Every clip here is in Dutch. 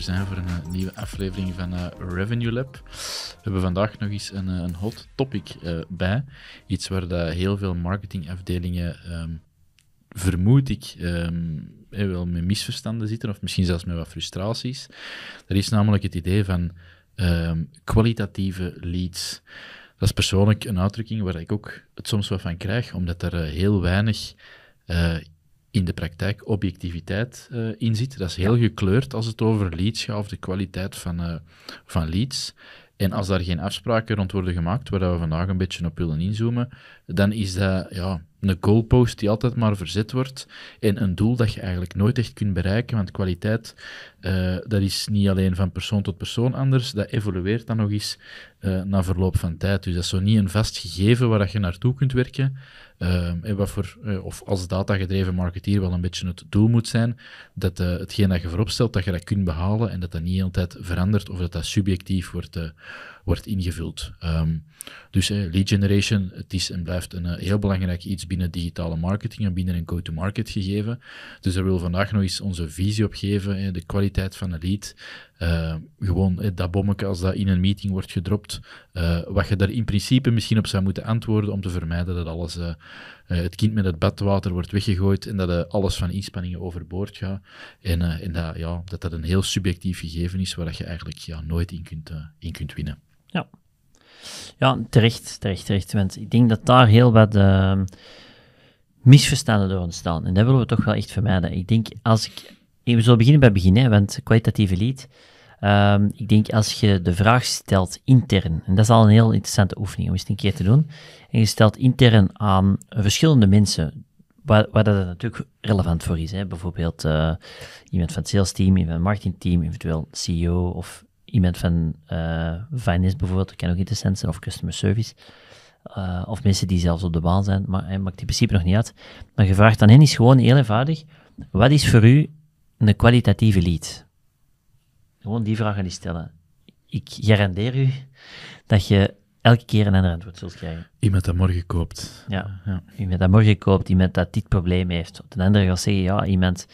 zijn voor een eh, nieuwe aflevering van eh, Revenue Lab. We hebben vandaag nog eens een, eh, een hot topic bij. Iets waar dat heel veel marketingafdelingen, ehm, vermoed ik, ehm, wel met misverstanden zitten, of misschien zelfs met wat frustraties. Er is namelijk het idee van ehm, kwalitatieve leads. Dat is persoonlijk een uitdrukking waar ik ook het soms wat van krijg, omdat er heel weinig in de praktijk objectiviteit uh, eh, in Dat is heel gekleurd als het over leads gaat of de kwaliteit van, eh, van leads. En als daar geen afspraken rond worden gemaakt, waar we vandaag een beetje op willen inzoomen, dan is dat ja, een goalpost die altijd maar verzet wordt. En een doel dat je eigenlijk nooit echt kunt bereiken. Want kwaliteit, eh, dat is niet alleen van persoon tot persoon anders. Dat evolueert dan nog eens eh, na verloop van tijd. Dus dat is zo niet een vast gegeven waar dat je naartoe kunt werken. Eh, en wat voor, of als datagedreven marketeer wel een beetje het doel moet zijn. Dat hetgeen dat je stelt, dat je dat kunt behalen. En dat dat niet altijd verandert of dat dat subjectief wordt wordt ingevuld. Ehm, dus lead generation, het is en blijft een eh, heel belangrijk iets binnen digitale marketing en binnen een go-to-market gegeven. Dus daar wil vandaag nog eens onze visie op geven, de kwaliteit van een lead. Ehm, gewoon dat bommetje als dat in een meeting wordt gedropt, eh, wat je daar in principe misschien op zou moeten antwoorden om te vermijden dat alles, eh, het kind met het badwater wordt weggegooid en dat alles van inspanningen overboord gaat. En, dat, ja, dat dat een heel subjectief gegeven is waar dat je eigenlijk ja, nooit in kunt, in kunt winnen. Ja. Ja, terecht, terecht, terecht. Want ik denk dat daar heel wat ehm, misverstanden door ontstaan. En dat willen we toch wel echt vermijden. Ik denk, als ik... Eh, we zullen beginnen bij het begin, hè, want kwalitatieve lead... Ehm, ik denk als je de vraag stelt intern, en dat is al een heel interessante oefening om eens een keer te doen, en je stelt intern aan verschillende mensen, waar, waar dat natuurlijk relevant voor is. Hè? Bijvoorbeeld uh, iemand van het sales team, iemand van het marketing team, eventueel CEO of iemand van uh, bijvoorbeeld, ik ken ook interessant of customer service. Eh, of mensen die zelfs op de baan zijn, maar hij eh, maakt in principe nog niet uit. Maar je vraagt aan hen is gewoon heel eenvoudig, wat is voor u een kwalitatieve lead? Gewoon die vraag aan die stellen. Ik garandeer u dat je elke keer een ander antwoord zult krijgen. Iemand dat morgen koopt. Ja, ja. iemand dat morgen koopt, iemand dat dit probleem heeft. De andere gaat zeggen, ja, iemand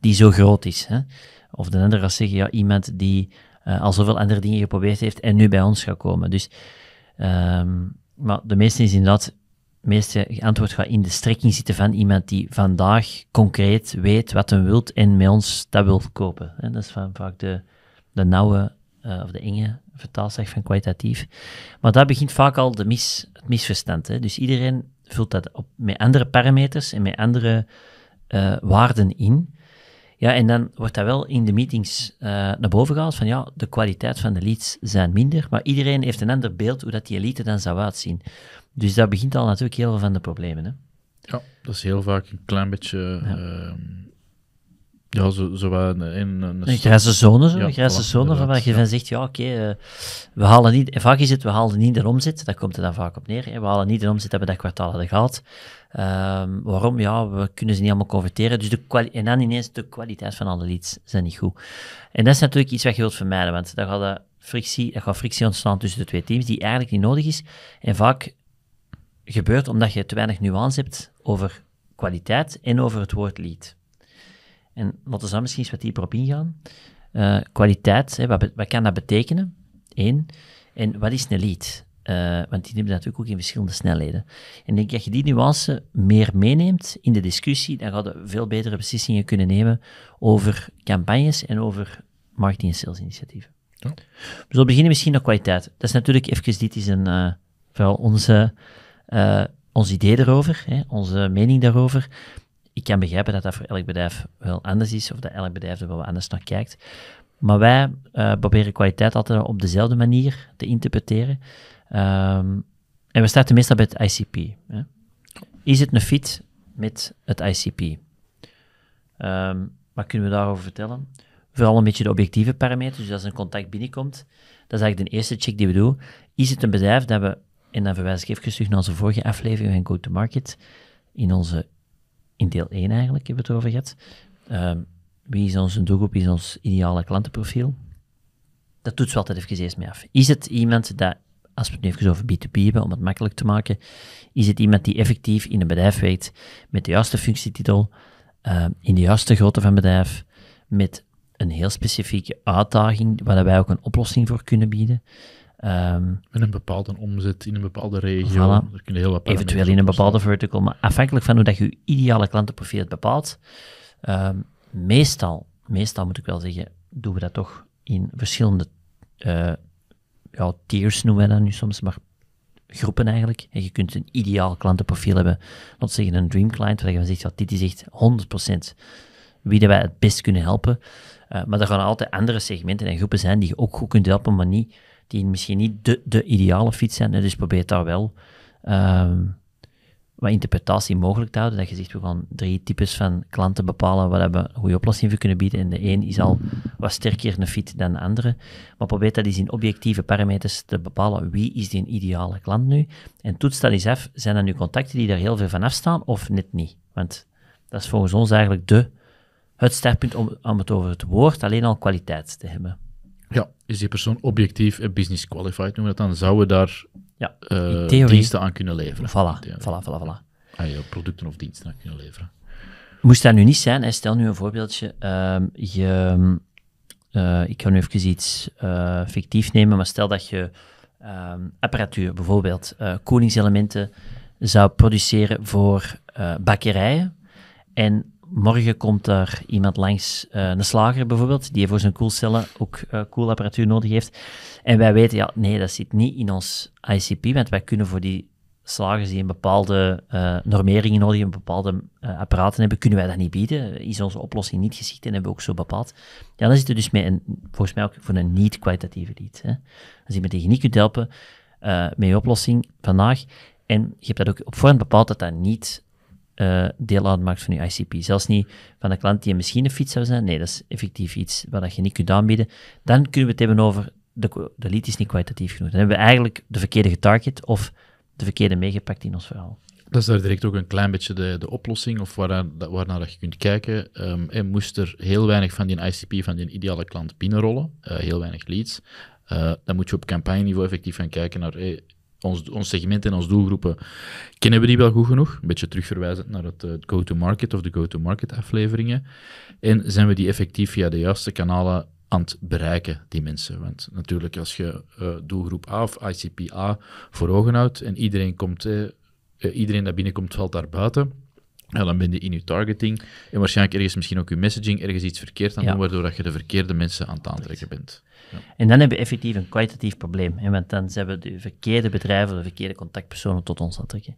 die zo groot is. Hè? of de gaat zeggen, ja, iemand die eh, al zoveel andere dingen geprobeerd heeft en nu bij ons gaat komen. Dus, ehm, maar de meeste is inderdaad, meeste antwoord gaat in de strekking zitten van iemand die vandaag concreet weet wat hij wilt en met ons dat wil kopen. En dat is van, vaak de, de nauwe eh, of de enge vertaalslag van kwalitatief. Maar daar begint vaak al de mis, het misverstand. Hè? Dus iedereen vult dat op, met andere parameters en met andere eh, waarden in. Ja, en dan wordt dat wel in de meetings eh, naar boven gehaald van ja, de kwaliteit van de leads zijn minder, maar iedereen heeft een ander beeld hoe dat die elite dan zou uitzien. Dus dat begint al natuurlijk heel veel van de problemen. Hè? Ja, dat is heel vaak een klein beetje ehm, ja, zo, zo een, een, een, een grijze zone, zo, een van waar je dan van zegt, ja oké, eh, we halen niet, vaak is het, we halen niet de omzet, Dat komt er dan vaak op neer, we halen niet de omzet hebben dat kwartaal hadden gehad. Ehm, waarom? Ja, we kunnen ze niet allemaal converteren. Dus de en dan ineens de kwaliteit van alle leads zijn niet goed. En dat is natuurlijk iets wat je wilt vermijden, want daar gaat, eh, frictie, daar gaat frictie ontstaan tussen de twee teams, die eigenlijk niet nodig is. En vaak gebeurt omdat je te weinig nuance hebt over kwaliteit en over het woord lead en laten we daar misschien eens wat dieper op ingaan. Eh, kwaliteit, hè, wat, wat, kan dat betekenen? Eén. En wat is een lead? Eh, want die hebben natuurlijk ook in verschillende snelheden. En ik denk dat je die nuance meer meeneemt in de discussie, dan gaan we veel betere beslissingen kunnen nemen over campagnes en over marketing- en salesinitiatieven. Ja. Dus we zullen beginnen misschien met kwaliteit. Dat is natuurlijk even, dit is een, uh, vooral onze, ons idee daarover, hè, onze mening daarover ik kan begrijpen dat dat voor elk bedrijf wel anders is, of dat elk bedrijf er wel anders naar kijkt. Maar wij eh, proberen kwaliteit altijd op dezelfde manier te interpreteren. Ehm, en we starten meestal bij het ICP. Hè. Is het een fit met het ICP? Ehm, wat kunnen we daarover vertellen? Vooral een beetje de objectieve parameters. Dus als een contact binnenkomt, dat is eigenlijk de eerste check die we doen. Is het een bedrijf dat we, en dan verwijs ik even terug naar onze vorige aflevering van Go to Market, in onze in deel 1 eigenlijk hebben we het over gehad. Ehm, wie is onze doelgroep, wie is ons ideale klantenprofiel? Dat doet ze altijd even eerst mee af. Is het iemand dat, als we het nu even over B2B hebben, om het makkelijk te maken, is het iemand die effectief in een bedrijf werkt met de juiste functietitel, ehm, in de juiste grootte van bedrijf, met een heel specifieke uitdaging waar wij ook een oplossing voor kunnen bieden? Um, Met een bepaalde omzet in een bepaalde regio. Voilà. Kun heel wat Eventueel in een bepaalde vertical. Maar afhankelijk van hoe dat je je ideale klantenprofiel bepaalt. Ehm, meestal, meestal moet ik wel zeggen, doen we dat toch in verschillende uh, ja, tiers noemen we dat nu soms, maar groepen eigenlijk. En je kunt een ideaal klantenprofiel hebben. Laten zeggen een dream client, waar je van zegt, ja, dit is echt 100% wie dat wij het best kunnen helpen. Eh, maar er gaan altijd andere segmenten en groepen zijn die je ook goed kunt helpen, maar niet die misschien niet de, de ideale fiets zijn. Dus probeer daar wel ehm, wat interpretatie mogelijk te houden. Dat je zegt, we gaan drie types van klanten bepalen waar we een goede oplossing voor kunnen bieden. En de een is al wat sterker een fiets dan de andere. Maar probeer dat eens in objectieve parameters te bepalen. Wie is die ideale klant nu? En toets dat eens af. Zijn er nu contacten die daar heel veel van afstaan of net niet? Want dat is volgens ons eigenlijk de, het startpunt om, om het over het woord alleen al kwaliteit te hebben. Ja, is die persoon objectief en business qualified, noemen dat dan, zouden we daar ja, eh, diensten aan kunnen leveren. Voilà, voilà, voilà, voilà. Ah, producten of diensten aan kunnen leveren. Moest dat nu niet zijn, stel nu een voorbeeldje, ehm, je, eh, ik ga nu even iets eh, fictief nemen, maar stel dat je ehm, apparatuur, bijvoorbeeld koelingselementen, zou produceren voor bakkerijen en morgen komt daar iemand langs, eh, een slager bijvoorbeeld, die voor zijn koelcellen ook eh, koelapparatuur nodig heeft. En wij weten, ja, nee, dat zit niet in ons ICP, want wij kunnen voor die slagers die een bepaalde uh, normeringen nodig hebben, bepaalde apparaten hebben, kunnen wij dat niet bieden. Is onze oplossing niet geschikt en hebben we ook zo bepaald. Ja, dan zit er dus met een, volgens mij ook voor een niet-kwalitatieve lead. Hè. Als iemand tegen niet kunt helpen met je oplossing vandaag, en je hebt dat ook op voorhand bepaald dat dat niet uh, deel uitmaakt van je ICP. Zelfs niet van een klant die misschien een fiets zou zijn. Nee, dat is effectief iets wat je niet kunt aanbieden. Dan kunnen we het hebben over de, de lead is niet kwalitatief genoeg. Dan hebben we eigenlijk de verkeerde getarget of de verkeerde meegepakt in ons verhaal. Dat is daar direct ook een klein beetje de, de oplossing of waarnaar, waarnaar dat je kunt kijken. Ehm, moest er heel weinig van die ICP, van die ideale klant binnenrollen, eh, heel weinig leads, eh, dan moet je op campagne niveau effectief gaan kijken naar ons, ons segment en onze doelgroepen, kennen we die wel goed genoeg? Een beetje terugverwijzend naar het eh, go-to-market of de go-to-market afleveringen. En zijn we die effectief via de juiste kanalen aan het bereiken, die mensen? Want natuurlijk, als je eh, doelgroep A of ICP A voor ogen houdt en iedereen, komt, eh, iedereen dat binnenkomt valt daar buiten ja, dan ben je in je targeting en waarschijnlijk ergens misschien ook je messaging ergens iets verkeerd aan doen, waardoor dat je de verkeerde mensen aan het aantrekken bent. Ja. En dan hebben we effectief een kwalitatief probleem, want dan zijn we de verkeerde bedrijven, de verkeerde contactpersonen tot ons aantrekken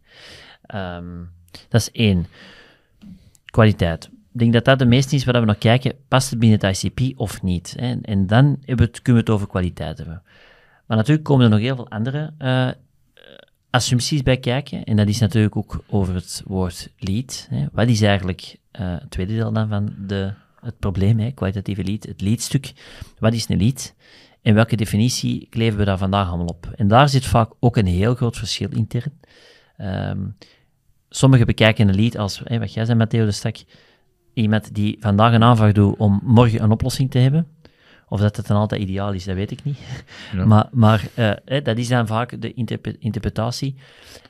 ehm, dat is één. Kwaliteit. Ik denk dat dat de meeste is waar we naar kijken, past het binnen het ICP of niet? Hè? En, dan we kunnen we het over kwaliteit hebben. Maar natuurlijk komen er nog heel veel andere eh, assumpties bij kijken. En dat is natuurlijk ook over het woord lead. Hè. Wat is eigenlijk eh, het tweede deel dan van de, het probleem, hè, kwalitatieve lead, het leadstuk. Wat is een lead? En welke definitie kleven we daar vandaag allemaal op? En daar zit vaak ook een heel groot verschil intern. Um, sommigen bekijken een lead als, wat jij zei, Matteo de Stak, iemand die vandaag een aanvraag doet om morgen een oplossing te hebben. Of dat het dan altijd ideaal is, dat weet ik niet. Maar, maar eh, dat is dan vaak de interp interpretatie.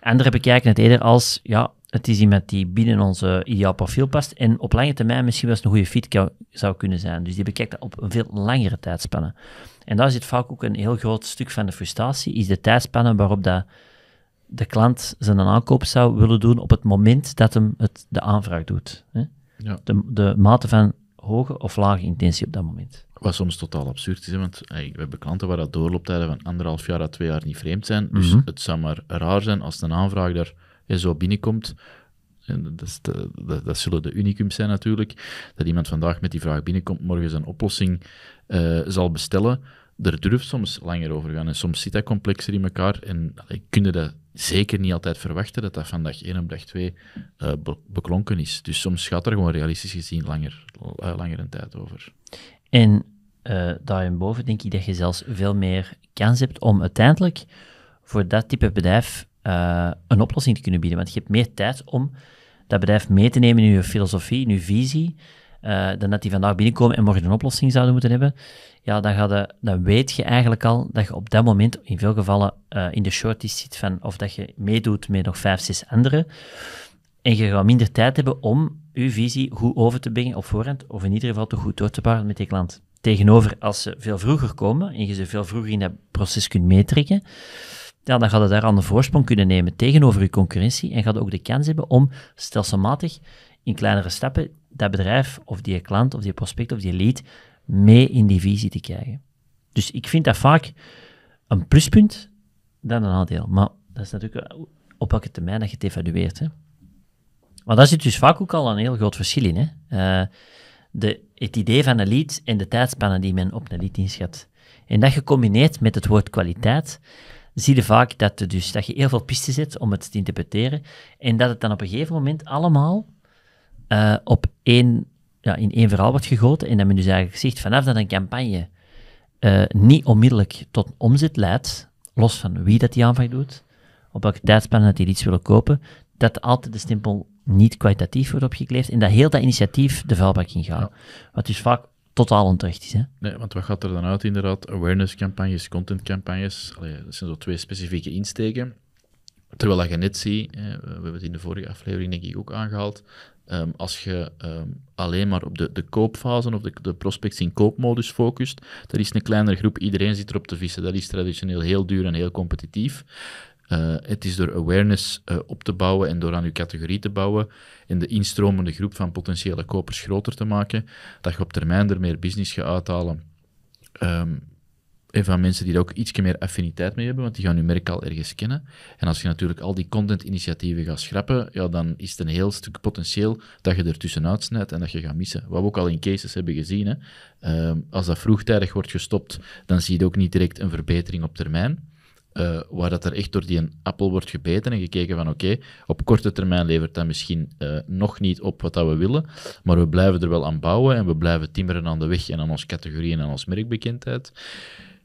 Anderen bekijken het eerder als, ja, het is iemand die binnen ons ideaal profiel past en op lange termijn misschien wel eens een goede fit zou kunnen zijn. Dus die bekijkt dat op een veel langere tijdspanne. En daar zit vaak ook een heel groot stuk van de frustratie, is de tijdspanne waarop dat de klant zijn aankoop zou willen doen op het moment dat hem het de aanvraag doet. Hè? Ja. De, de mate van hoge of lage intentie op dat moment. Wat soms totaal absurd is, want we hebben klanten waar dat doorlooptijden van anderhalf jaar à twee jaar niet vreemd zijn. Dus mhm. het zou maar raar zijn als een aanvraag daar zo binnenkomt. En dat, de, dat, zullen de unicums zijn natuurlijk. Dat iemand vandaag met die vraag binnenkomt, morgen zijn oplossing eh, zal bestellen. Er durft soms langer over gaan. En soms zit dat complexer in elkaar. En ik kun je dat zeker niet altijd verwachten dat dat van dag 1 op dag 2 eh, beklonken is. Dus soms gaat er gewoon realistisch gezien langer, eh, langer een tijd over. En uh, daarboven denk ik dat je zelfs veel meer kans hebt om uiteindelijk voor dat type bedrijf eh, een oplossing te kunnen bieden. Want je hebt meer tijd om dat bedrijf mee te nemen in je filosofie, in je visie, eh, dan dat die vandaag binnenkomen en morgen een oplossing zouden moeten hebben. Ja, dan, dan weet je eigenlijk al dat je op dat moment in veel gevallen in de shorties zit van of dat je meedoet met nog vijf, zes anderen. En je gaat minder tijd hebben om je visie goed over te brengen op voorhand, of in ieder geval te goed door te baren met die klant. Tegenover als ze veel vroeger komen en je ze veel vroeger in dat proces kunt meetrekken, dan gaat het daar aan de voorsprong kunnen nemen tegenover je concurrentie en gaat ook de kans hebben om stelselmatig in kleinere stappen dat bedrijf of die klant of die prospect of die lead mee in die visie te krijgen. Dus ik vind dat vaak een pluspunt dan een nadeel. Maar dat is natuurlijk op welke termijn dat je het evalueert. Hè? Maar daar zit dus vaak ook al een heel groot verschil in. Hè? Eh, het idee van een lied en de tijdspanne die men op een lied inschat. En dat gecombineerd met het woord kwaliteit, zie je vaak dat, dus, dat je heel veel pistes zet om het te interpreteren. En dat het dan op een gegeven moment allemaal eh, op één, ja, in één verhaal wordt gegoten. En dat men dus eigenlijk zegt, vanaf dat een campagne eh, niet onmiddellijk tot omzet leidt, los van wie dat die aanvraag doet, op welke tijdspanne dat die iets willen kopen, dat altijd de stempel niet kwalitatief wordt opgekleefd en dat heel dat initiatief de vuilbak ging Ja. Wat dus vaak totaal onterecht is. Hè? Nee, want wat gaat er dan uit inderdaad? Awareness-campagnes, content-campagnes, dat zijn zo twee specifieke insteken. Terwijl je net ziet, we hebben het in de vorige aflevering denk ik ook aangehaald, ehm, als je ehm, alleen maar op de, de koopfase of de, de prospects in koopmodus focust, dat is een kleinere groep. Iedereen zit erop te vissen. Dat is traditioneel heel duur en heel competitief. Eh, het is door awareness eh, op te bouwen en door aan uw categorie te bouwen en de instromende groep van potentiële kopers groter te maken, dat je op termijn er meer business gaat uithalen. Um, en van mensen die er ook iets meer affiniteit mee hebben, want die gaan je merk al ergens kennen. En als je natuurlijk al die content-initiatieven gaat schrappen, ja, dan is het een heel stuk potentieel dat je tussenuit snijdt en dat je gaat missen. Wat we ook al in cases hebben gezien. Hè. Ehm, als dat vroegtijdig wordt gestopt, dan zie je ook niet direct een verbetering op termijn. Eh, waar dat er echt door die een appel wordt gebeten en gekeken van oké, op korte termijn levert dat misschien eh, nog niet op wat dat we willen, maar we blijven er wel aan bouwen en we blijven timmeren aan de weg en aan onze categorie en aan onze merkbekendheid.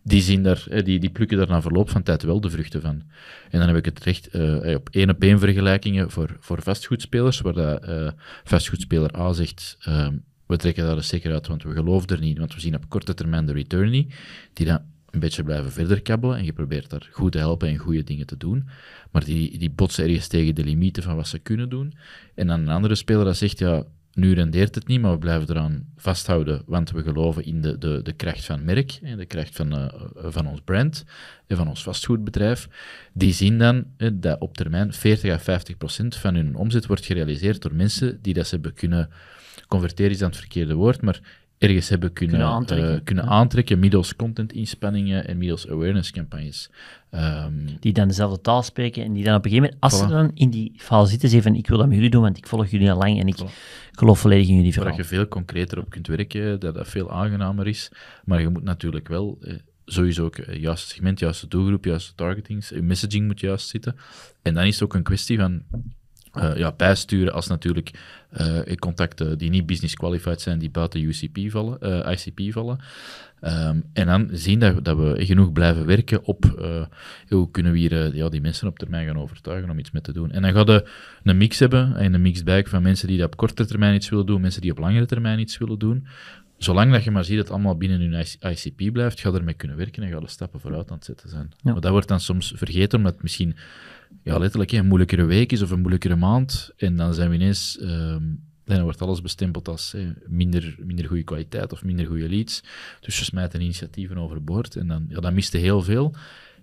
Die, zien daar, eh, die, die plukken daar na verloop van tijd wel de vruchten van. En dan heb ik het recht op één op één vergelijkingen voor, voor vastgoedspelers, waar vastgoedspeler A zegt, ehm, we trekken daar eens zeker uit, want we geloven er niet, want we zien op korte termijn de return die dan een beetje blijven verder kabbelen en je probeert daar goed te helpen en goede dingen te doen. Maar die, die botsen ergens tegen de limieten van wat ze kunnen doen. En dan een andere speler dat zegt, ja, nu rendeert het niet, maar we blijven eraan vasthouden, want we geloven in de, de, de kracht van merk, en de kracht van, eh, van ons brand en van ons vastgoedbedrijf. Die zien dan eh, dat op termijn 40 à 50 procent van hun omzet wordt gerealiseerd door mensen die dat ze hebben kunnen converteren is dan het verkeerde woord, maar ergens hebben kunnen, kunnen eh, eh, aantrekken, middels content-inspanningen en middels awareness-campagnes. Ehm, die dan dezelfde taal spreken en die dan op een gegeven moment, als ze dan in die fase zitten, zeggen ik wil dat met jullie doen, want ik volg jullie al lang en ik geloof volledig in jullie verhaal. Dat je veel concreter op kunt werken, dat dat veel aangenamer is, maar je moet natuurlijk wel... Eh, sowieso ook eh, het juiste segment, juiste doelgroep, juiste targeting messaging moet juist zitten. En dan is het ook een kwestie van eh, ja, bijsturen als natuurlijk eh, contacten die niet business qualified zijn, die buiten UCP vallen, eh, ICP vallen. Ehm, en dan zien dat, dat we genoeg blijven werken op hoe kunnen we hier ja, die mensen op termijn gaan overtuigen om iets mee te doen. En dan ga je een mix hebben, en een mix bag van mensen die dat op korte termijn iets willen doen, mensen die op langere termijn iets willen doen. Zolang dat je maar ziet dat het allemaal binnen hun ICP blijft, ga je ermee kunnen werken en ga je stappen vooruit aan het zetten zijn. Maar dat wordt dan soms vergeten, omdat misschien ja, letterlijk een moeilijkere week is of een moeilijkere maand. En dan zijn we ineens, en ehm, dan wordt alles bestempeld als minder, minder goede kwaliteit of minder goede leads. Dus je smijt een initiatieven overboord en dan, ja, dan miste heel veel.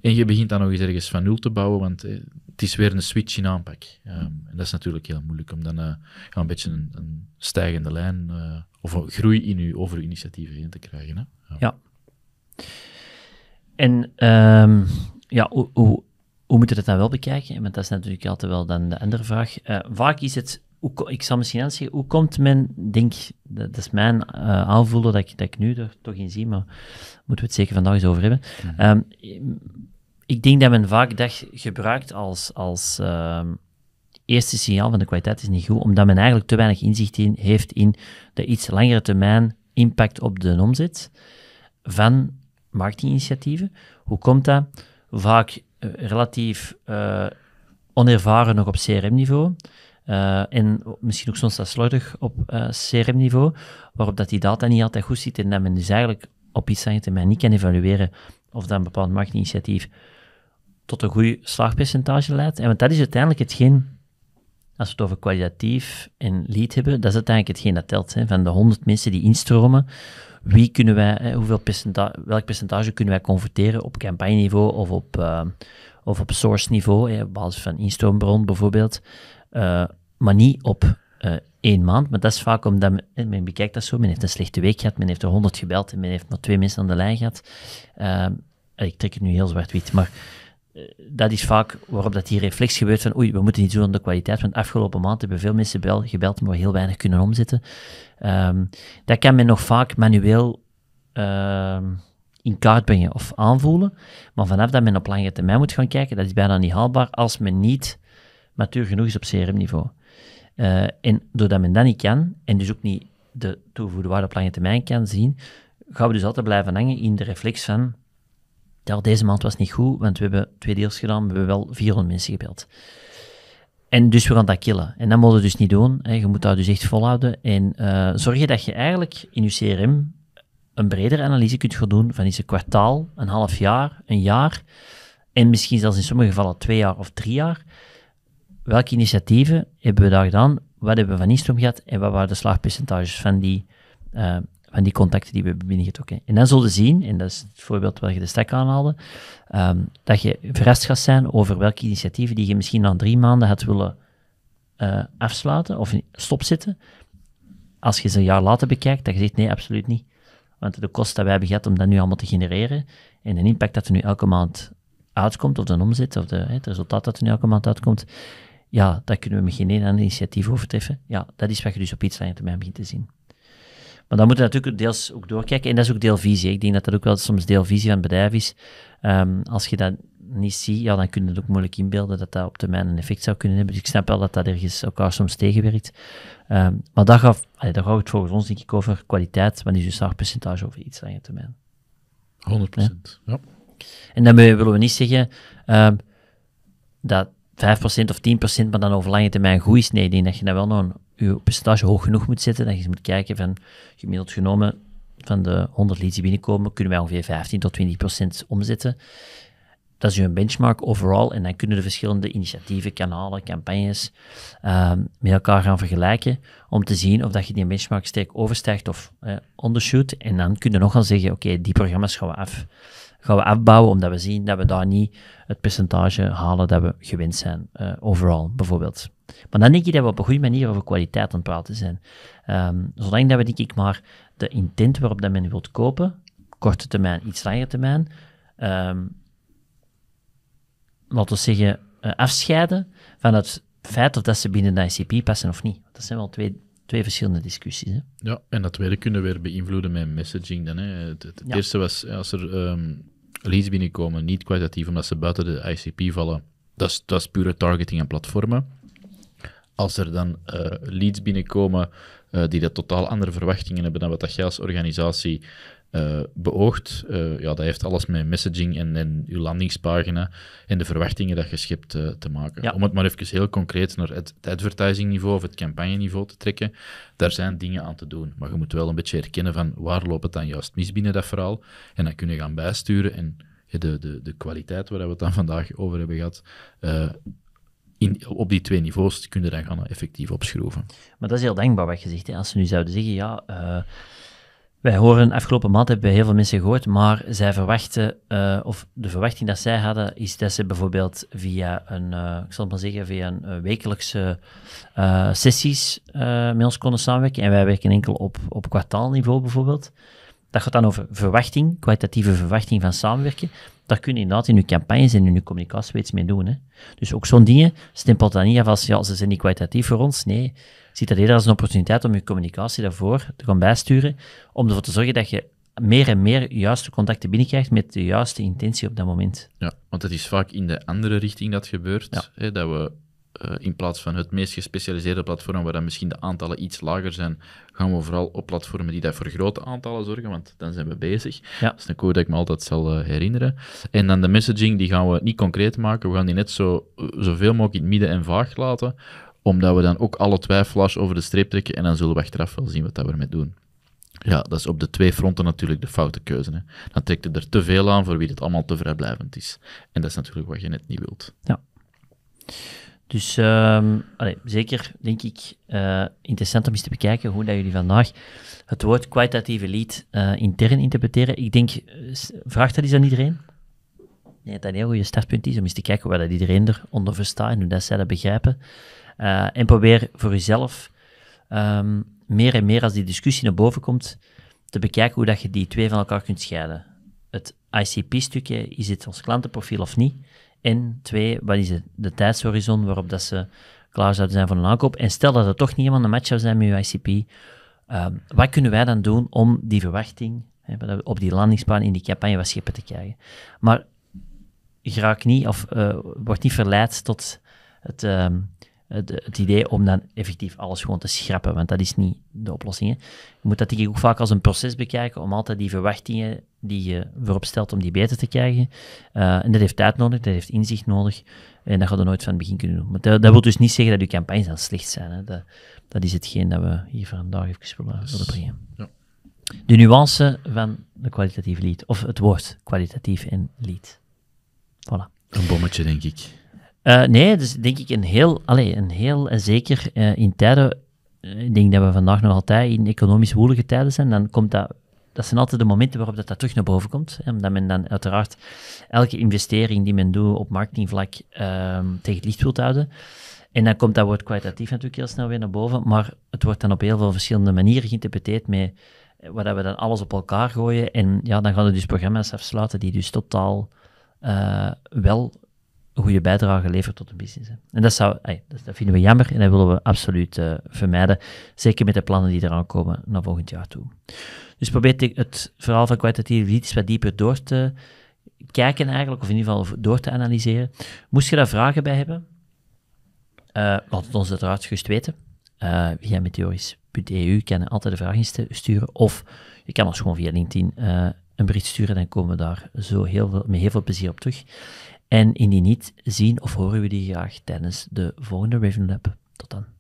En je begint dan nog eens ergens van nul te bouwen, want het is weer een switch in aanpak. Ehm, en dat is natuurlijk heel moeilijk om dan eh, een beetje een, stijgende lijn eh, of of groei in je over initiatieven heen te krijgen. Hè? Ja. En ehm, ja, hoe hoe moeten we dat dan wel bekijken? Want dat is natuurlijk altijd wel dan de andere vraag. Eh, vaak is het, hoe, ik zal misschien anders zeggen, hoe komt men, denk, dat, is mijn uh, aanvoelen dat ik, dat ik nu er toch in zie, maar moeten we het zeker vandaag eens over hebben. Mhm. Ehm, ik denk dat men vaak dat gebruikt als, als ehm, eerste signaal van de kwaliteit is niet goed, omdat men eigenlijk te weinig inzicht in, heeft in de iets langere termijn impact op de omzet van marketinginitiatieven. Hoe komt dat? Vaak eh, relatief eh, onervaren nog op CRM-niveau. Eh, en misschien ook soms dat slordig op CRM-niveau, waarop dat die data niet altijd goed ziet en dat men dus eigenlijk op iets aan termijn niet kan evalueren of dat een bepaald marktinitiatief tot een goed slaagpercentage leidt. En want dat is uiteindelijk hetgeen, als we het over kwalitatief en lead hebben, dat is uiteindelijk hetgeen dat telt. Hè? Van de 100 mensen die instromen, wie kunnen wij, hoeveel percentage, welk percentage kunnen wij converteren op niveau of op, eh, of op source niveau, op basis van instroombron bijvoorbeeld, eh, maar niet op eh, één maand. Maar dat is vaak omdat men, bekijkt dat zo, men heeft een slechte week gehad, men heeft er honderd gebeld en men heeft maar twee mensen aan de lijn gehad. ik trek het nu heel zwart-wit, maar eh, dat is vaak waarop dat die reflex gebeurt van oei, we moeten niet doen aan de kwaliteit, want afgelopen maand hebben veel mensen bel, gebeld, maar we heel weinig kunnen omzetten. Ehm, dat kan men nog vaak manueel ehm, in kaart brengen of aanvoelen, maar vanaf dat men op lange termijn moet gaan kijken, dat is bijna niet haalbaar als men niet matuur genoeg is op CRM-niveau. Eh, en doordat men dat niet kan, en dus ook niet de toegevoegde waarde op lange termijn kan zien, gaan we dus altijd blijven hangen in de reflex van deze maand was niet goed, want we hebben twee deels gedaan, we hebben wel 400 mensen gebeld. En dus we gaan dat killen. En dat moet je dus niet doen. Hè. Je moet dat dus echt volhouden. En eh, zorg je dat je eigenlijk in je CRM een bredere analyse kunt gaan doen van is een kwartaal, een half jaar, een jaar. En misschien zelfs in sommige gevallen twee jaar of drie jaar. Welke initiatieven hebben we daar gedaan? Wat hebben we van instroom gehad? En wat waren de slagpercentages van die eh, en die contacten die we hebben binnengetrokken. En dan je zien, en dat is het voorbeeld waar je de stek aanhaalde, um, ehm, dat je verrast gaat zijn over welke initiatieven die je misschien na drie maanden had willen eh, afsluiten of stopzetten. Als je ze een jaar later bekijkt, dat je zegt nee, absoluut niet. Want de kosten die wij hebben gehad om dat nu allemaal te genereren en de impact dat er nu elke maand uitkomt, of de omzet, of de, het resultaat dat er nu elke maand uitkomt, ja, daar kunnen we met geen één initiatief over treffen. Ja, dat is wat je dus op iets langer termijn begint te zien. Maar dan moeten je natuurlijk deels ook doorkijken. En dat is ook deelvisie. Ik denk dat dat ook wel soms deelvisie van het bedrijf is. Ehm, als je dat niet ziet, ja, dan kun je het ook moeilijk inbeelden dat dat op termijn een effect zou kunnen hebben. Dus ik snap wel dat dat ergens elkaar soms tegenwerkt. Ehm, maar dat gaf, daar gaat het volgens ons denk ik over kwaliteit, maar niet zo'n dus percentage over iets lange termijn. 100 ja? En daarmee willen we niet zeggen um, dat 5% of 10%, maar dan over lange termijn goed is. Nee, ik denk dat je dat wel nog een je percentage hoog genoeg moet zetten, dat je moet kijken van, gemiddeld genomen, van de 100 leads die binnenkomen, kunnen wij ongeveer 15 tot 20 procent omzetten. Dat is je benchmark overal en dan kunnen de verschillende initiatieven, kanalen, campagnes ehm, met elkaar gaan vergelijken om te zien of dat je die benchmark sterk overstijgt of uh, ondershoot. En dan we nog nogal zeggen, oké, die programma's gaan we af gaan we afbouwen, omdat we zien dat we daar niet het percentage halen dat we gewend zijn, uh, overal bijvoorbeeld. Maar dan denk ik dat we op een goede manier over kwaliteit aan het praten zijn. Ehm, zolang dat we, denk ik, maar de intent waarop dat men wilt kopen, korte termijn, iets langere termijn, um, laten we zeggen, eh, afscheiden van het feit of dat ze binnen de ICP passen of niet. Dat zijn wel twee, twee verschillende discussies. Hè? Ja, en dat tweede kunnen we weer beïnvloeden met messaging dan. Hè. Het, eerste was, als er ehm, leads binnenkomen, niet kwalitatief omdat ze buiten de ICP vallen. Dat is, dat is pure targeting en platformen. Als er dan eh, leads binnenkomen eh, die dat totaal andere verwachtingen hebben dan wat dat jij als organisatie eh, beoogd, eh, ja, dat heeft alles met messaging en, en uw landingspagina en de verwachtingen dat je schept eh, te maken. Om het maar even heel concreet naar het, advertising niveau of het campagneniveau te trekken, daar zijn dingen aan te doen. Maar je moet wel een beetje herkennen van waar loopt het dan juist mis binnen dat verhaal. En dan kun je gaan bijsturen en de, de, de kwaliteit waar we het dan vandaag over hebben gehad, in, op die twee niveaus kunnen dan gaan effectief opschroeven. Maar dat is heel denkbaar wat je zegt. Hè? Als ze nu zouden zeggen, ja, wij horen afgelopen maand, hebben we heel veel mensen gehoord, maar zij verwachten, eh, of de verwachting dat zij hadden, is dat ze bijvoorbeeld via een, eh, ik zal het maar zeggen, via een eh, wekelijkse sessies met ons konden samenwerken. En wij werken enkel op, op kwartaalniveau bijvoorbeeld. Dat gaat dan over verwachting, kwalitatieve verwachting van samenwerken daar kun je inderdaad in je campagnes en in je communicatie iets mee doen. Hè. Dus ook zo'n dingen, stempelt dat niet af als ja, ze zijn niet kwalitatief voor ons. Nee, ziet dat eerder als een opportuniteit om je communicatie daarvoor te gaan bijsturen, om ervoor te zorgen dat je meer en meer juiste contacten binnenkrijgt met de juiste intentie op dat moment. Ja, want het is vaak in de andere richting dat gebeurt, hè, dat we eh, in plaats van het meest gespecialiseerde platform, waar dan misschien de aantallen iets lager zijn, gaan we vooral op platformen die daar voor grote aantallen zorgen, want dan zijn we bezig. Ja. Dat is een code dat ik me altijd zal eh, herinneren. En dan de messaging, die gaan we niet concreet maken. We gaan die net zo, zoveel mogelijk in het midden en vaag laten, omdat we dan ook alle twijfelaars over de streep trekken en dan zullen we achteraf wel zien wat we ermee doen. Ja, dat is op de twee fronten natuurlijk de foute keuze. Hè. Dan trekt het er te veel aan voor wie het allemaal te vrijblijvend is. En dat is natuurlijk wat je net niet wilt. Ja. Dus ehm, zeker, denk ik, eh, interessant om eens te bekijken hoe dat jullie vandaag het woord kwalitatieve lead eh, intern interpreteren. Ik denk, eh, vraagt dat eens aan iedereen? Nee, dat een heel goed startpunt is om eens te kijken waar dat iedereen eronder verstaat en hoe dat zij dat begrijpen. en probeer voor jezelf ehm, meer en meer als die discussie naar boven komt, te bekijken hoe dat je die twee van elkaar kunt scheiden. Het ICP-stukje, is het ons klantenprofiel of niet? En twee, wat is de tijdshorizon waarop dat ze klaar zouden zijn voor een aankoop? En stel dat er toch niet iemand een match zou zijn met UICP, um, ehm, wat kunnen wij dan doen om die verwachting op die landingsbaan in die campagne wat schepen te krijgen? Maar raak niet of eh, wordt word niet verleid tot het, ehm, het, het, idee om dan effectief alles gewoon te schrappen, want dat is niet de oplossing. Hè. Je moet dat denk ik ook vaak als een proces bekijken om altijd die verwachtingen die je voorop stelt om die beter te krijgen. Eh, en dat heeft tijd nodig, dat heeft inzicht nodig en dat gaat er nooit van het begin kunnen doen. Maar dat, dat wil dus niet zeggen dat uw campagnes dan slecht zijn. Hè. Dat, dat, is hetgeen dat we hier vandaag even willen, willen brengen. Ja. De nuance van de kwalitatieve lead, of het woord kwalitatief en lead. Voilà. Een bommetje, denk ik. Eh, nee, dus denk ik een heel, allez, een heel en eh, zeker uh, in tijden, ik denk dat we vandaag nog altijd in economisch woelige tijden zijn, dan komt dat, dat zijn altijd de momenten waarop dat, dat terug naar boven komt. Hè, omdat men dan uiteraard elke investering die men doet op marketingvlak ehm, tegen het licht wilt houden. En dan komt dat woord kwalitatief natuurlijk heel snel weer naar boven, maar het wordt dan op heel veel verschillende manieren geïnterpreteerd met waar we dan alles op elkaar gooien. En ja, dan gaan we dus programma's afsluiten die dus totaal uh, wel een goede bijdrage levert tot de business. Hè. En dat, zou, ay, dat, vinden we jammer en dat willen we absoluut eh, vermijden. Zeker met de plannen die eraan komen naar volgend jaar toe. Dus probeer het verhaal van kwalitatieve lead iets wat dieper door te kijken eigenlijk, of in ieder geval door te analyseren. Moest je daar vragen bij hebben, uh, laat het ons uiteraard gerust weten. Eh, via meteoris.eu kan altijd de vraag insturen, of je kan ons gewoon via LinkedIn een bericht sturen, dan komen we daar zo heel veel, met heel veel plezier op terug. En indien niet, zien of horen we die graag tijdens de volgende Raven Lab. Tot dan.